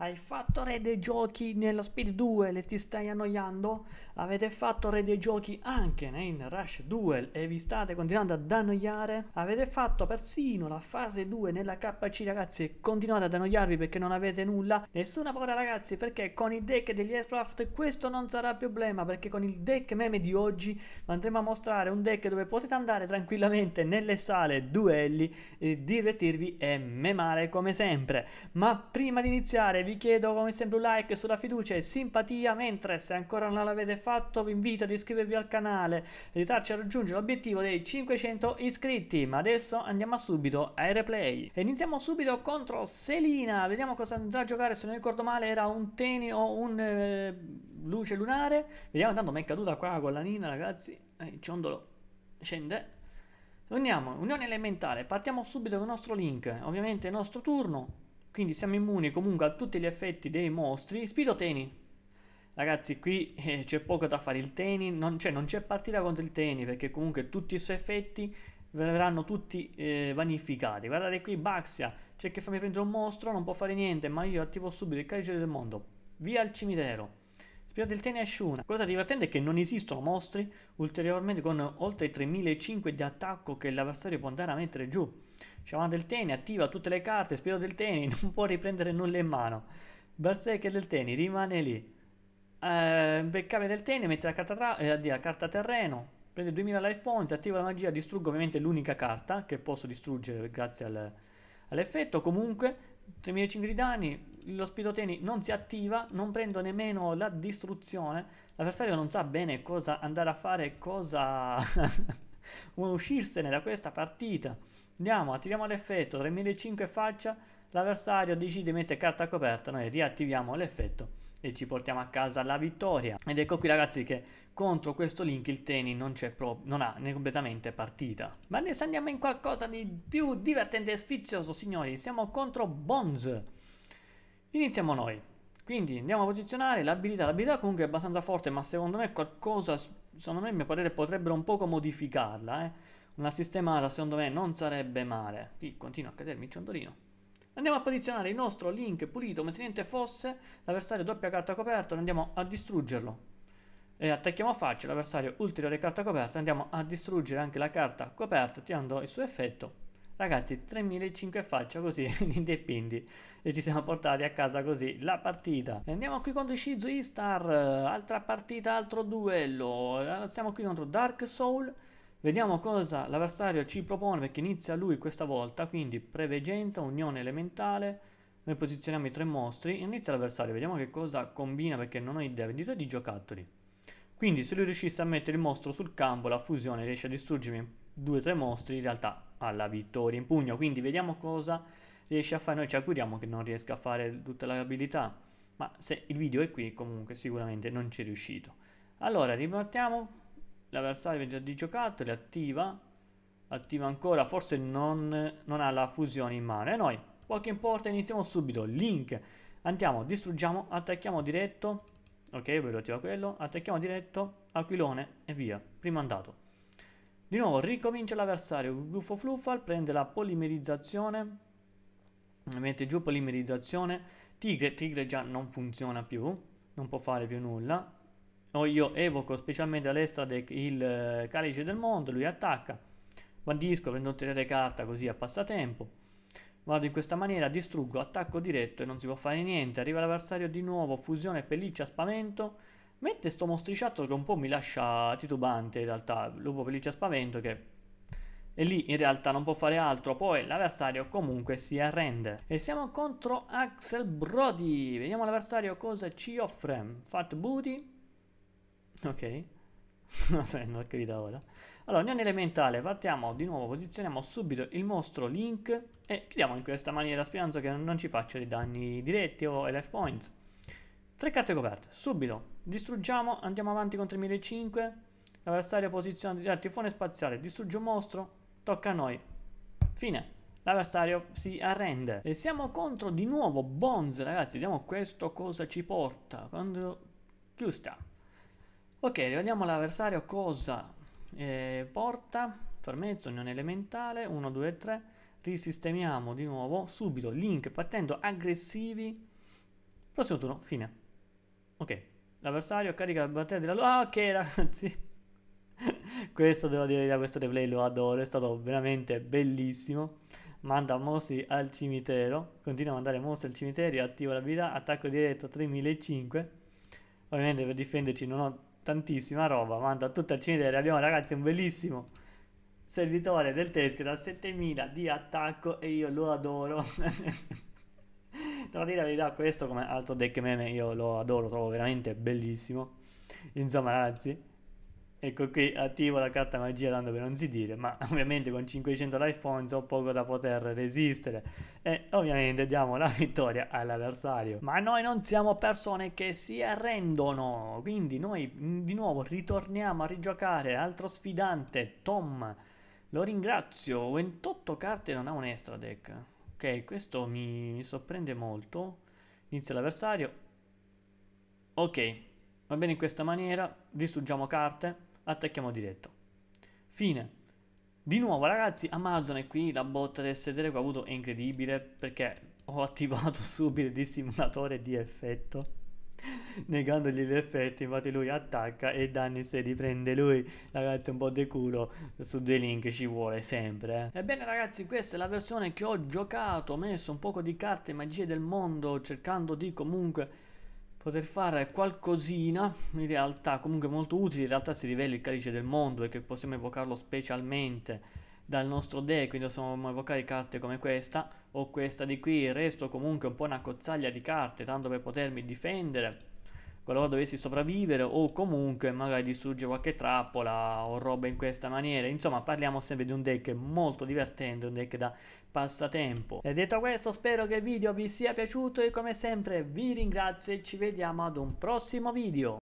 Hai fatto re dei giochi nella Speed 2 e ti stai annoiando? Avete fatto re dei giochi anche in Rush 2 e vi state continuando ad annoiare? Avete fatto persino la fase 2 nella KC ragazzi e continuate ad annoiarvi perché non avete nulla? Nessuna paura ragazzi perché con i deck degli Aircraft questo non sarà problema perché con il deck meme di oggi andremo a mostrare un deck dove potete andare tranquillamente nelle sale duelli, e eh, divertirvi e memare come sempre. Ma prima di iniziare vi chiedo come sempre un like sulla fiducia e simpatia, mentre se ancora non l'avete fatto vi invito ad iscrivervi al canale e aiutarci a raggiungere l'obiettivo dei 500 iscritti. Ma adesso andiamo subito ai replay. E iniziamo subito contro Selina, vediamo cosa andrà a giocare, se non ricordo male era un Teni o un eh, Luce Lunare. Vediamo intanto mi è caduta qua con la nina ragazzi, eh, ciondolo scende. Andiamo, unione elementare, partiamo subito con il nostro link, ovviamente il nostro turno, quindi siamo immuni comunque a tutti gli effetti dei mostri. Spido Teni. Ragazzi, qui eh, c'è poco da fare. Il Teni, non, cioè, non c'è partita contro il Teni, perché comunque tutti i suoi effetti verranno tutti eh, vanificati. Guardate qui, Baxia, c'è che farmi prendere un mostro, non può fare niente, ma io attivo subito il carice del mondo. Via al cimitero. Spirito del Tene Ashuna. Cosa divertente è che non esistono mostri ulteriormente con oltre 3500 di attacco che l'avversario può andare a mettere giù. Sciamano del Teni attiva tutte le carte, Spirito del Teni non può riprendere nulla in mano. Berserker del Teni rimane lì. Eh, beccame del Teni mette la carta, tra, eh, la carta terreno, prende 2000 life points, attiva la magia, distruggo ovviamente l'unica carta che posso distruggere grazie al, all'effetto. Comunque 3500 di danni, lo Spirito Teni non si attiva, non prendo nemmeno la distruzione. L'avversario non sa bene cosa andare a fare, cosa... uscirsene da questa partita. Andiamo, attiviamo l'effetto, 3500 faccia, l'avversario decide di mettere carta coperta, noi riattiviamo l'effetto e ci portiamo a casa la vittoria. Ed ecco qui ragazzi che contro questo link il Teni non, non ha né completamente partita. Ma adesso andiamo in qualcosa di più divertente e sfizioso signori, siamo contro Bonds. Iniziamo noi. Quindi andiamo a posizionare l'abilità, l'abilità comunque è abbastanza forte ma secondo me qualcosa, secondo me a mio parere potrebbero un poco modificarla eh una sistemata secondo me non sarebbe male. Qui continua a cadermi il ciondolino. Andiamo a posizionare il nostro link pulito come se niente fosse. L'avversario doppia carta coperta, andiamo a distruggerlo. E attacchiamo faccia l'avversario ulteriore carta coperta, andiamo a distruggere anche la carta coperta tirando il suo effetto. Ragazzi, 3005 faccia così in depindi e ci siamo portati a casa così la partita. E andiamo qui contro Shizu Istar, eh, altra partita, altro duello. Eh, siamo qui contro Dark Soul Vediamo cosa l'avversario ci propone perché inizia lui questa volta, quindi preveggenza, unione elementale, noi posizioniamo i tre mostri, inizia l'avversario, vediamo che cosa combina perché non ho idea, vendita di giocattoli. Quindi se lui riuscisse a mettere il mostro sul campo, la fusione riesce a distruggermi due o tre mostri, in realtà ha la vittoria in pugno, quindi vediamo cosa riesce a fare, noi ci auguriamo che non riesca a fare tutta l'abilità, ma se il video è qui comunque sicuramente non ci è riuscito. Allora, ripartiamo l'avversario viene di giocato, le attiva, attiva ancora, forse non, non ha la fusione in mano. E noi, poco importa, iniziamo subito, Link, andiamo, distruggiamo, attacchiamo diretto, ok, ve attiva quello, attacchiamo diretto, aquilone e via, prima andato. Di nuovo ricomincia l'avversario, Gluffo Fluffal prende la polimerizzazione, mette giù polimerizzazione, Tigre, Tigre già non funziona più, non può fare più nulla, No, io evoco specialmente all'Estradec il eh, Calice del Mondo, lui attacca, bandisco per non tenere carta così a passatempo. Vado in questa maniera, distruggo, attacco diretto e non si può fare niente. Arriva l'avversario di nuovo, fusione, pelliccia, spavento. Mette sto mostriciato che un po' mi lascia titubante in realtà, lupo, pelliccia, spavento che... E lì in realtà non può fare altro, poi l'avversario comunque si arrende. E siamo contro Axel Brody, vediamo l'avversario cosa ci offre. Fat Booty, Ok. Vabbè, non capito ora. Allora, unione elementale, partiamo di nuovo, posizioniamo subito il mostro Link e chiudiamo in questa maniera, sperando che non ci faccia dei danni diretti o life points. Tre carte coperte, subito. Distruggiamo, andiamo avanti con 3005. L'avversario posiziona il tifone spaziale, distrugge un mostro, tocca a noi. Fine. L'avversario si arrende. E siamo contro di nuovo Bonz, ragazzi. Vediamo questo cosa ci porta. Quando... Chiusta. Ok, rivediamo l'avversario cosa eh, porta, fermezza, unione elementale, 1, 2, 3, risistemiamo di nuovo, subito, link, partendo, aggressivi, prossimo turno, fine. Ok, l'avversario carica la batteria della luna, ah, ok ragazzi, questo devo dire da questo replay lo adoro, è stato veramente bellissimo. Manda mostri al cimitero, continua a mandare mostri al cimitero, attiva l'abilità, attacco diretto 3005. Ovviamente per difenderci non ho tantissima roba, mando a tutto il cimitero, abbiamo ragazzi un bellissimo servitore del teschio da 7000 di attacco e io lo adoro. Devo dire la verità, questo come altro deck meme io lo adoro, trovo veramente bellissimo. Insomma ragazzi, Ecco qui attivo la carta magia tanto per non si dire, ma ovviamente con 500 life points ho poco da poter resistere e ovviamente diamo la vittoria all'avversario. Ma noi non siamo persone che si arrendono, quindi noi mm, di nuovo ritorniamo a rigiocare, altro sfidante, Tom. Lo ringrazio, 28 carte non ha un extra deck. Ok, questo mi, mi sorprende molto. Inizia l'avversario. Ok, va bene in questa maniera, distruggiamo carte attacchiamo diretto. Fine. Di nuovo ragazzi, Amazon è qui, la botta del sedere che ho avuto è incredibile perché ho attivato subito il dissimulatore di effetto negandogli l'effetto infatti lui attacca e danni se riprende lui ragazzi un po' di culo su due link ci vuole sempre eh. ebbene ragazzi questa è la versione che ho giocato ho messo un poco di carte magie del mondo cercando di comunque poter fare qualcosina in realtà comunque molto utile in realtà si rivela il calice del mondo e che possiamo evocarlo specialmente dal nostro deck quindi possiamo evocare carte come questa o questa di qui il resto comunque è un po' una cozzaglia di carte tanto per potermi difendere qualora dovessi sopravvivere o comunque magari distrugge qualche trappola o roba in questa maniera insomma parliamo sempre di un deck molto divertente un deck da passatempo e detto questo spero che il video vi sia piaciuto e come sempre vi ringrazio e ci vediamo ad un prossimo video